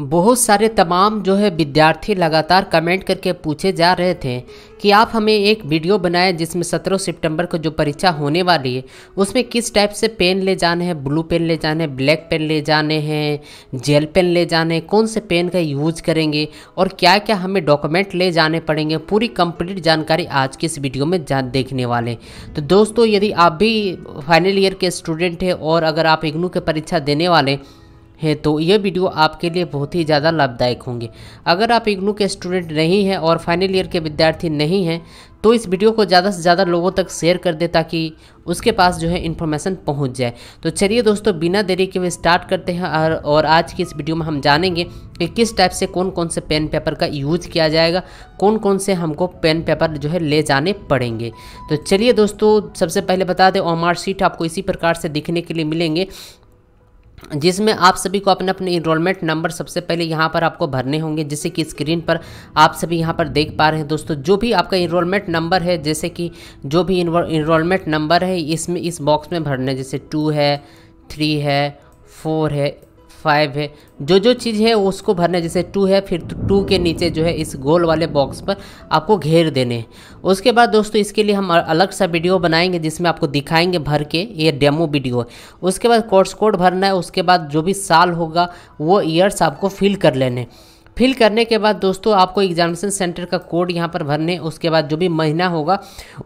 बहुत सारे तमाम जो है विद्यार्थी लगातार कमेंट करके पूछे जा रहे थे कि आप हमें एक वीडियो बनाएं जिसमें 17 सितंबर को जो परीक्षा होने वाली है उसमें किस टाइप से पेन ले जाने हैं ब्लू पेन ले जाने हैं ब्लैक पेन ले जाने हैं जेल पेन ले जाने हैं कौन से पेन का यूज करेंगे और क्या क्या हमें डॉक्यूमेंट ले जाने पड़ेंगे पूरी कंप्लीट जानकारी आज की इस वीडियो में जान देखने वाले तो दोस्तों यदि आप भी फाइनल ईयर के स्टूडेंट हैं और अगर आप इग्नू के परीक्षा देने वाले हैं तो ये वीडियो आपके लिए बहुत ही ज़्यादा लाभदायक होंगे अगर आप इग्नू के स्टूडेंट नहीं हैं और फाइनल ईयर के विद्यार्थी नहीं हैं तो इस वीडियो को ज़्यादा से ज़्यादा लोगों तक शेयर कर दे ताकि उसके पास जो है इन्फॉर्मेशन पहुंच जाए तो चलिए दोस्तों बिना देरी के वे स्टार्ट करते हैं और, और आज की इस वीडियो में हम जानेंगे कि किस टाइप से कौन कौन से पेन पेपर का यूज किया जाएगा कौन कौन से हमको पेन पेपर जो है ले जाने पड़ेंगे तो चलिए दोस्तों सबसे पहले बता दें ओमार आपको इसी प्रकार से दिखने के लिए मिलेंगे जिसमें आप सभी को अपने अपने इनरोलमेंट नंबर सबसे पहले यहाँ पर आपको भरने होंगे जैसे कि स्क्रीन पर आप सभी यहाँ पर देख पा रहे हैं दोस्तों जो भी आपका इनरोलमेंट नंबर है जैसे कि जो भी इनरोलमेंट नंबर है इसमें इस बॉक्स में भरने जैसे टू है थ्री है फोर है फाइव है जो जो चीज़ है उसको भरना जैसे टू है फिर टू के नीचे जो है इस गोल वाले बॉक्स पर आपको घेर देने हैं उसके बाद दोस्तों इसके लिए हम अलग सा वीडियो बनाएंगे जिसमें आपको दिखाएंगे भर के ये डेमो वीडियो उसके बाद कोर्स कोड भरना है उसके बाद जो भी साल होगा वो ईयर्स आपको फिल कर लेने फिल करने के बाद दोस्तों आपको एग्जामिनेशन सेंटर का कोड यहाँ पर भरने उसके बाद जो भी महीना होगा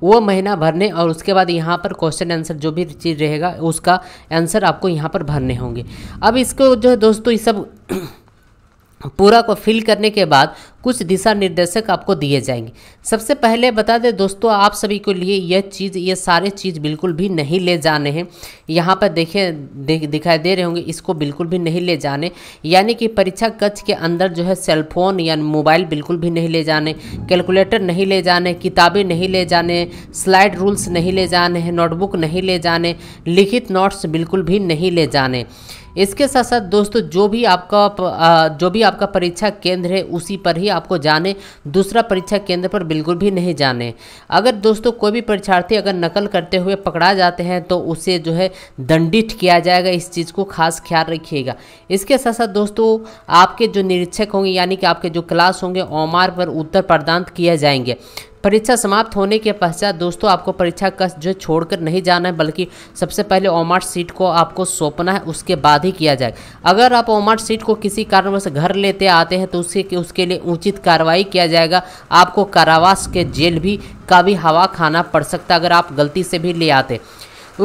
वो महीना भरने और उसके बाद यहाँ पर क्वेश्चन आंसर जो भी चीज़ रहेगा उसका आंसर आपको यहाँ पर भरने होंगे अब इसको जो है दोस्तों ये सब पूरा को फिल करने के बाद कुछ दिशा निर्देशक आपको दिए जाएंगे सबसे पहले बता दें दोस्तों आप सभी के लिए यह चीज़ ये सारे चीज़ बिल्कुल भी नहीं ले जाने हैं यहाँ पर देखे दे, दिखाई दे रहे होंगे इसको बिल्कुल भी नहीं ले जाने यानी कि परीक्षा कक्ष के अंदर जो है सेलफोन या मोबाइल बिल्कुल भी नहीं ले जाने कैलकुलेटर नहीं ले जाने किताबें नहीं ले जाने स्लाइड रूल्स नहीं ले जाने नोटबुक नहीं ले जाने लिखित नोट्स बिल्कुल भी नहीं ले जाने इसके साथ साथ दोस्तों जो भी आपका जो भी आपका परीक्षा केंद्र है उसी पर ही आपको जाने दूसरा परीक्षा केंद्र पर बिल्कुल भी नहीं जाने अगर दोस्तों कोई भी परीक्षार्थी अगर नकल करते हुए पकड़ा जाते हैं तो उसे जो है दंडित किया जाएगा इस चीज़ को खास ख्याल रखिएगा इसके साथ साथ दोस्तों आपके जो निरीक्षक होंगे यानी कि आपके जो क्लास होंगे ओमार पर उत्तर प्रदान किए जाएंगे परीक्षा समाप्त होने के पश्चात दोस्तों आपको परीक्षा का जो छोड़कर नहीं जाना है बल्कि सबसे पहले ओमार्ट सीट को आपको सौंपना है उसके बाद ही किया जाए अगर आप ओमार्ट सीट को किसी कारणवश घर लेते आते हैं तो उसके उसके लिए उचित कार्रवाई किया जाएगा आपको कारावास के जेल भी का भी हवा खाना पड़ सकता अगर आप गलती से भी ले आते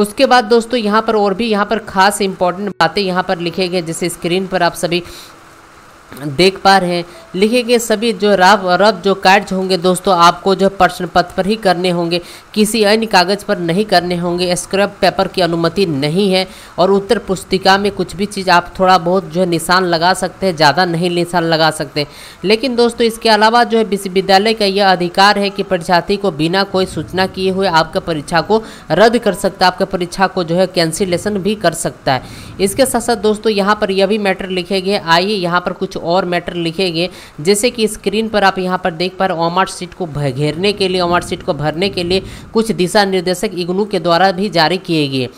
उसके बाद दोस्तों यहाँ पर और भी यहाँ पर खास इंपॉर्टेंट बातें यहाँ पर लिखे गए जैसे स्क्रीन पर आप सभी देख पा रहे हैं लिखे गए सभी जो राब रब जो कार्य होंगे दोस्तों आपको जो प्रश्न पत्र पर ही करने होंगे किसी अन्य कागज़ पर नहीं करने होंगे स्क्रैप पेपर की अनुमति नहीं है और उत्तर पुस्तिका में कुछ भी चीज़ आप थोड़ा बहुत जो है निशान लगा सकते हैं ज़्यादा नहीं निशान लगा सकते लेकिन दोस्तों इसके अलावा जो है विश्वविद्यालय का यह अधिकार है कि परीक्षार्थी को बिना कोई सूचना किए हुए आपका परीक्षा को रद्द कर सकता है आपका परीक्षा को जो है कैंसिलेशन भी कर सकता है इसके साथ साथ दोस्तों यहाँ पर यह भी मैटर लिखे गए आइए यहाँ पर कुछ और मैटर लिखे गए जैसे कि स्क्रीन पर आप यहाँ पर देख पा रहे ओमार्ट सीट को घेरने के लिए ओमार्ट सीट को भरने के लिए कुछ दिशा निर्देशक इग्नू के द्वारा भी जारी किए गए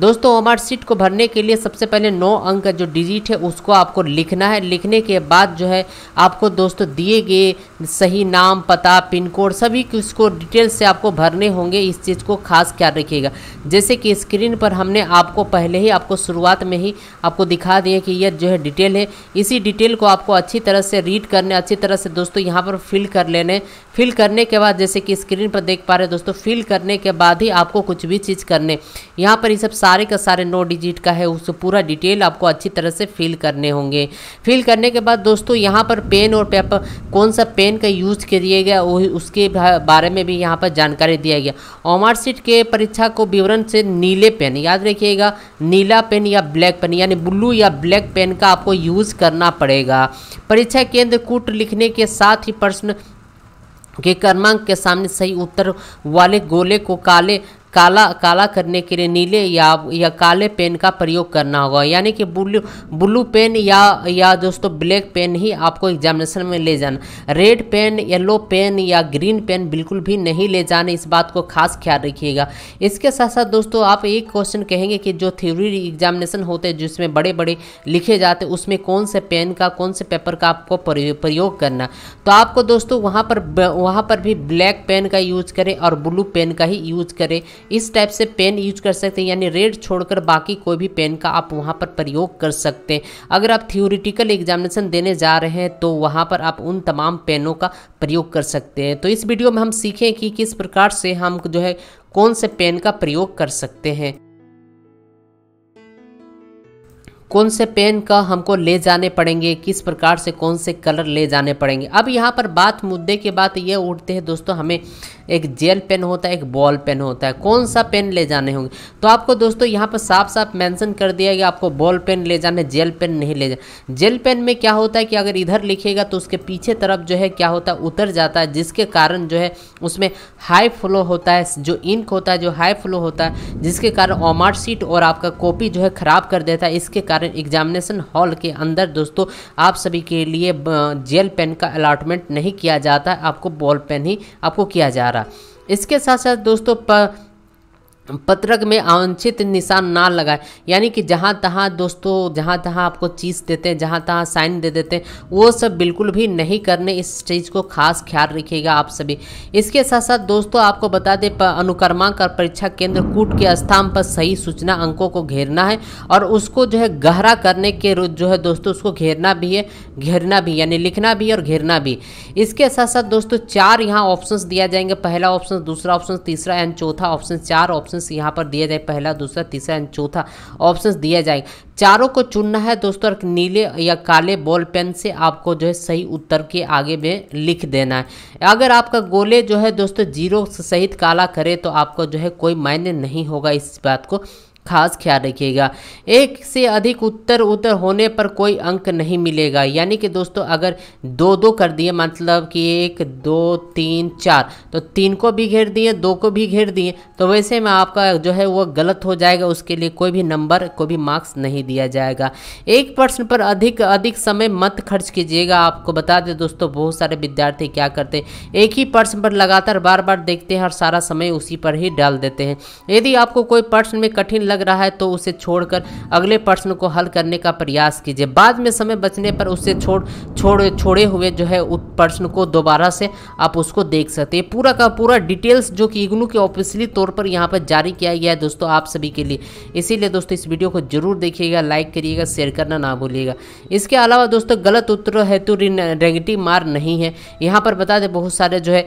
दोस्तों ओमार्ट सीट को भरने के लिए सबसे पहले नौ अंक का जो डिजिट है उसको आपको लिखना है लिखने के बाद जो है आपको दोस्तों दिए गए सही नाम पता पिन कोड सभी उसको डिटेल से आपको भरने होंगे इस चीज़ को खास ख्याल रखिएगा जैसे कि स्क्रीन पर हमने आपको पहले ही आपको शुरुआत में ही आपको दिखा दिए कि यह जो है डिटेल है इसी डिटेल को आपको अच्छी तरह से रीड करने अच्छी तरह से दोस्तों यहाँ पर फिल कर लेने फिल करने के बाद जैसे कि स्क्रीन पर देख पा रहे दोस्तों फिल करने के बाद ही आपको कुछ भी चीज़ करने यहाँ पर ये सब सारे का सारे नौ डिजिट का है उस पूरा डिटेल आपको अच्छी तरह से फिल करने होंगे फिल करने के बाद दोस्तों यहाँ पर पेन और पेपर कौन सा पेन डोमेन का यूज़ किए गया वही उसके बारे में भी यहाँ पर जानकारी दिया गया ओमार सीट के परीक्षा को विवरण से नीले पेन याद रखिएगा नीला पेन या ब्लैक पेन यानी ब्लू या ब्लैक पेन का आपको यूज़ करना पड़ेगा परीक्षा केंद्र कूट लिखने के साथ ही प्रश्न के क्रमांक के सामने सही उत्तर वाले गोले को काले काला काला करने के लिए नीले या या काले पेन का प्रयोग करना होगा यानी कि ब्लू ब्लू पेन या या दोस्तों ब्लैक पेन ही आपको एग्जामिनेशन में ले जाना रेड पेन येलो पेन या ग्रीन पेन बिल्कुल भी नहीं ले जाने इस बात को खास ख्याल रखिएगा इसके साथ साथ दोस्तों आप एक क्वेश्चन कहेंगे कि जो थ्योरी एग्जामिनेशन होते हैं जिसमें बड़े बड़े लिखे जाते उसमें कौन से पेन का कौन से पेपर का आपको प्रयोग करना तो आपको दोस्तों वहाँ पर वहाँ पर भी ब्लैक पेन का यूज करें और ब्लू पेन का ही यूज करें इस टाइप से पेन यूज कर सकते हैं यानी रेड छोड़कर बाकी कोई भी पेन का आप वहाँ पर प्रयोग कर सकते हैं अगर आप थियोरिटिकल एग्जामिनेशन देने जा रहे हैं तो वहाँ पर आप उन तमाम पेनों का प्रयोग कर सकते हैं तो इस वीडियो में हम सीखें कि किस प्रकार से हम जो है कौन से पेन का प्रयोग कर सकते हैं कौन से पेन का हमको ले जाने पड़ेंगे किस प्रकार से कौन से कलर ले जाने पड़ेंगे अब यहाँ पर बात मुद्दे के बात ये उठते हैं दोस्तों हमें एक जेल पेन होता है एक बॉल पेन होता है कौन सा पेन ले जाने होंगे तो आपको दोस्तों यहाँ पर साफ साफ मेंशन कर दिया गया आपको बॉल पेन ले जाने जेल पेन नहीं ले जाना जेल पेन में क्या होता है कि अगर इधर लिखेगा तो उसके पीछे तरफ जो है क्या होता है उतर जाता है जिसके कारण जो है उसमें हाई फ्लो होता है जो इंक होता है जो हाई फ्लो होता है जिसके कारण ओमार्ट सीट और आपका कॉपी जो है ख़राब कर देता है इसके कारण कारण एग्जामिनेशन हॉल के अंदर दोस्तों आप सभी के लिए जेल पेन का अलाटमेंट नहीं किया जाता आपको बॉल पेन ही आपको किया जा रहा इसके साथ साथ दोस्तों पत्रक में आवंछित निशान ना लगाए यानी कि जहाँ तहाँ दोस्तों जहाँ तहाँ आपको चीज़ देते हैं जहाँ तहाँ साइन दे देते हैं वो सब बिल्कुल भी नहीं करने इस चीज़ को खास ख्याल रखिएगा आप सभी इसके साथ साथ दोस्तों आपको बता दें अनुक्रमांक और परीक्षा केंद्र कूट के स्थान पर सही सूचना अंकों को घेरना है और उसको जो है गहरा करने के जो है दोस्तों उसको घेरना भी है घेरना भी यानी लिखना भी और घेरना भी इसके साथ साथ दोस्तों चार यहाँ ऑप्शन दिया जाएंगे पहला ऑप्शन दूसरा ऑप्शन तीसरा एंड चौथा ऑप्शन चार ऑप्शन ऑप्शंस यहाँ पर दिया जाए पहला दूसरा तीसरा एंड चौथा ऑप्शंस दिया जाए चारों को चुनना है दोस्तों और नीले या काले बॉल पेन से आपको जो है सही उत्तर के आगे में लिख देना है अगर आपका गोले जो है दोस्तों जीरो सहित काला करे तो आपको जो है कोई मायने नहीं होगा इस बात को खास ख्याल रखिएगा एक से अधिक उत्तर उत्तर होने पर कोई अंक नहीं मिलेगा यानी कि दोस्तों अगर दो दो कर दिए मतलब कि एक दो तीन चार तो तीन को भी घेर दिए दो को भी घेर दिए तो वैसे में आपका जो है वो गलत हो जाएगा उसके लिए कोई भी नंबर कोई भी मार्क्स नहीं दिया जाएगा एक प्रश्न पर अधिक अधिक समय मत खर्च कीजिएगा आपको बता दें दोस्तों बहुत सारे विद्यार्थी क्या करते एक ही प्रश्न पर लगातार बार बार देखते हैं और सारा समय उसी पर ही डाल देते हैं यदि आपको कोई प्रश्न में कठिन लग रहा है तो उसे छोड़कर अगले प्रश्न को हल करने का प्रयास कीजिए बाद में समय बचने पर उसे छोड़ छोड़ छोड़े हुए जो है उस प्रश्न को दोबारा से आप उसको देख सकते हैं पूरा का पूरा डिटेल्स जो कि इग्नू के ऑफिशियली तौर पर यहाँ पर जारी किया गया है दोस्तों आप सभी के लिए इसीलिए दोस्तों इस वीडियो को जरूर देखिएगा लाइक करिएगा शेयर करना ना भूलिएगा इसके अलावा दोस्तों गलत उत्तर हेतु नेगेटिव मार नहीं है यहाँ पर बता दें बहुत सारे जो है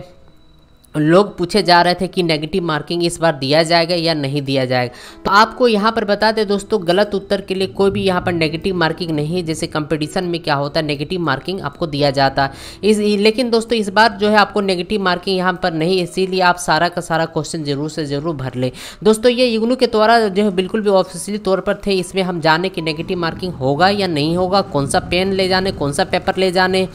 लोग पूछे जा रहे थे कि नेगेटिव मार्किंग इस बार दिया जाएगा या नहीं दिया जाएगा तो आपको यहाँ पर बता दें दोस्तों गलत उत्तर के लिए कोई भी यहाँ पर नेगेटिव मार्किंग नहीं है जैसे कंपटीशन में क्या होता है नेगेटिव मार्किंग आपको दिया जाता है इस लेकिन दोस्तों इस बार जो है आपको नेगेटिव मार्किंग यहाँ पर नहीं इसीलिए आप सारा का सारा क्वेश्चन जरूर से ज़रूर भर लें दोस्तों ये इग्नू के द्वारा जो है बिल्कुल भी ऑफिशियली तौर पर थे इसमें हम जाने कि नेगेटिव मार्किंग होगा या नहीं होगा कौन सा पेन ले जाने कौन सा पेपर ले जाने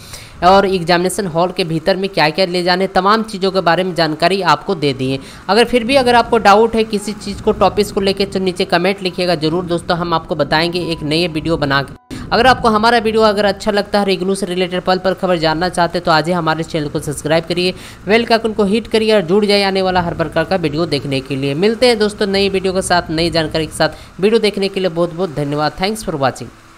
और एग्जामिनेशन हॉल के भीतर में क्या क्या ले जाने तमाम चीज़ों के बारे में जानकारी आपको दे दिए अगर फिर भी अगर आपको डाउट है किसी चीज़ को टॉपिक्स को लेकर तो नीचे कमेंट लिखिएगा ज़रूर दोस्तों हम आपको बताएंगे एक नई वीडियो बना के अगर आपको हमारा वीडियो अगर अच्छा लगता है रेगुलर से रिलेटेड पल पल खबर जानना चाहते हैं तो आज ही हमारे चैनल को सब्सक्राइब करिए बेल का को हिट करिए और जुड़ जाए आने वाला हर प्रकार का वीडियो देखने के लिए मिलते हैं दोस्तों नई वीडियो के साथ नई जानकारी के साथ वीडियो देखने के लिए बहुत बहुत धन्यवाद थैंक्स फॉर वॉचिंग